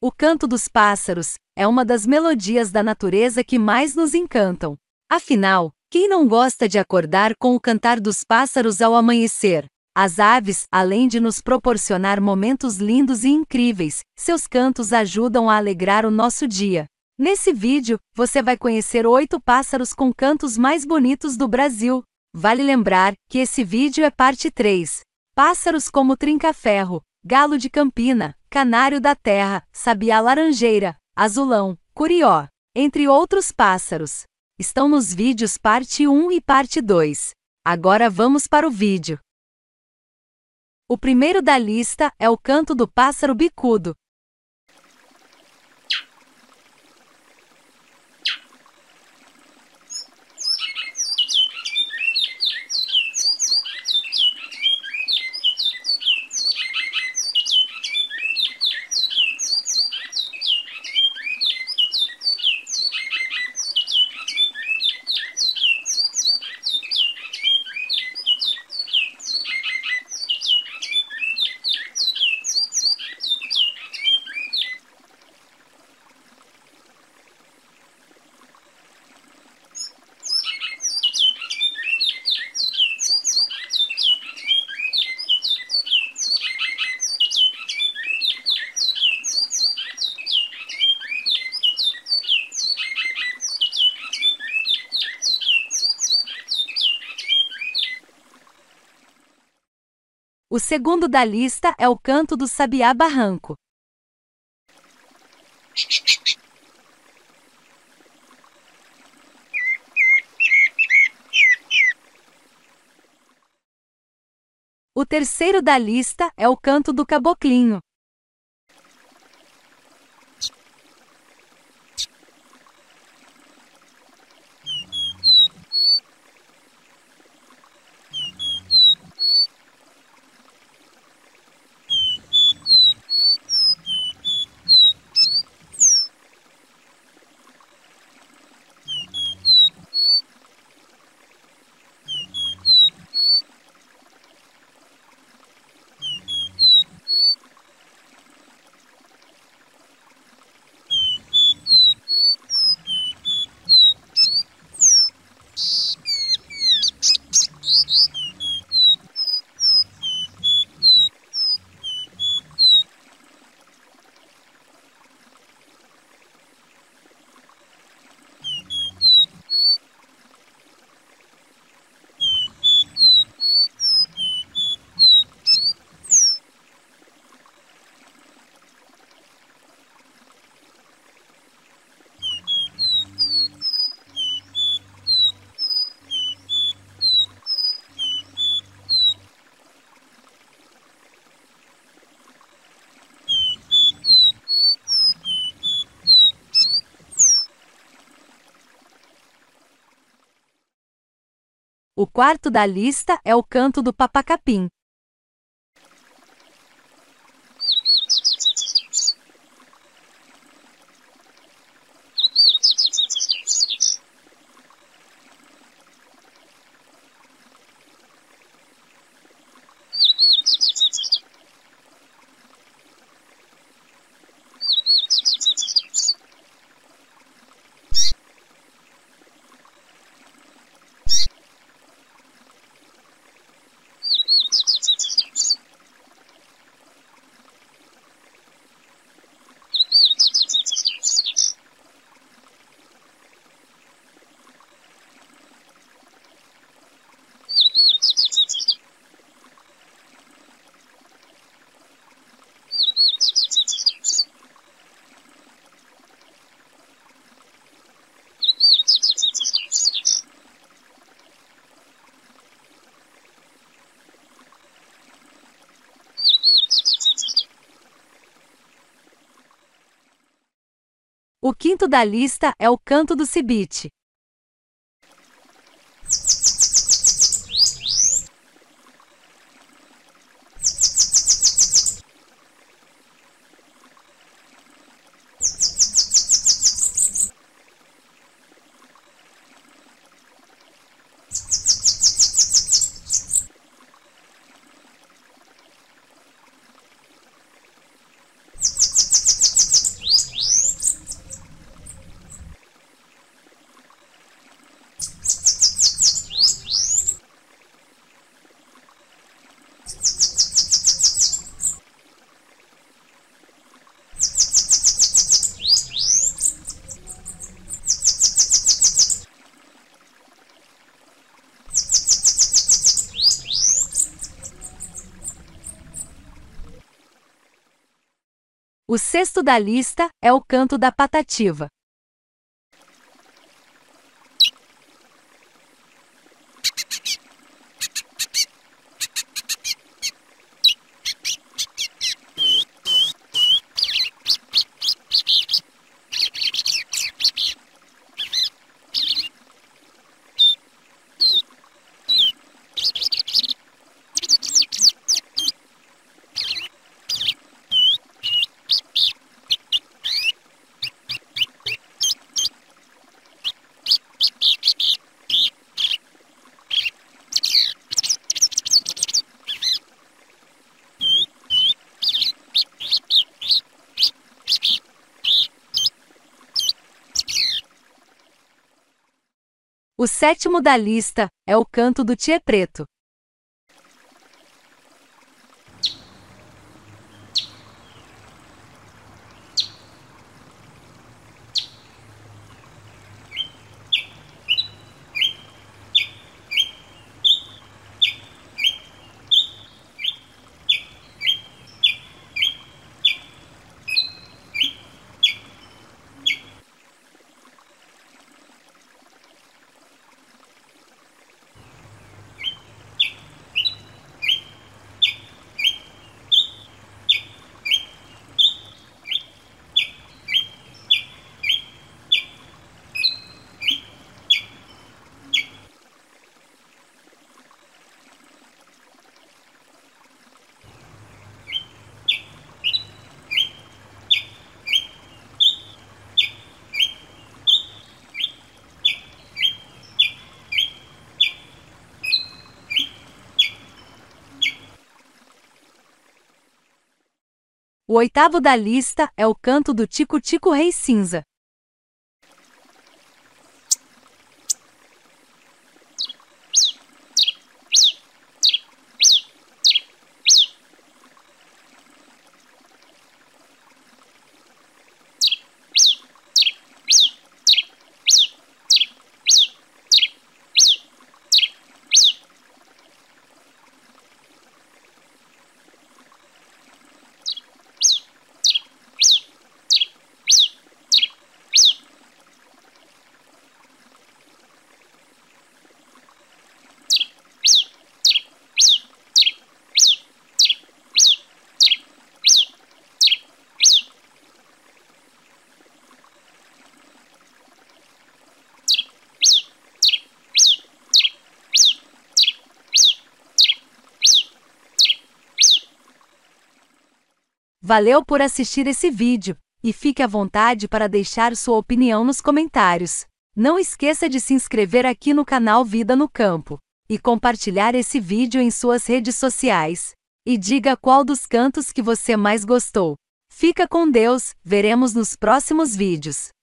O canto dos pássaros é uma das melodias da natureza que mais nos encantam. Afinal, quem não gosta de acordar com o cantar dos pássaros ao amanhecer? As aves, além de nos proporcionar momentos lindos e incríveis, seus cantos ajudam a alegrar o nosso dia. Nesse vídeo, você vai conhecer oito pássaros com cantos mais bonitos do Brasil. Vale lembrar que esse vídeo é parte 3. Pássaros como trincaferro, galo de campina, canário da terra, sabiá laranjeira, azulão, curió, entre outros pássaros. Estão nos vídeos parte 1 e parte 2. Agora vamos para o vídeo. O primeiro da lista é o canto do pássaro bicudo, O segundo da lista é o canto do sabiá barranco. O terceiro da lista é o canto do caboclinho. O quarto da lista é o Canto do Papacapim. O quinto da lista é o Canto do Cibite. O sexto da lista é o canto da patativa. O sétimo da lista é o Canto do Tchê Preto. O oitavo da lista é o canto do Tico Tico Rei Cinza. Valeu por assistir esse vídeo, e fique à vontade para deixar sua opinião nos comentários. Não esqueça de se inscrever aqui no canal Vida no Campo, e compartilhar esse vídeo em suas redes sociais. E diga qual dos cantos que você mais gostou. Fica com Deus, veremos nos próximos vídeos.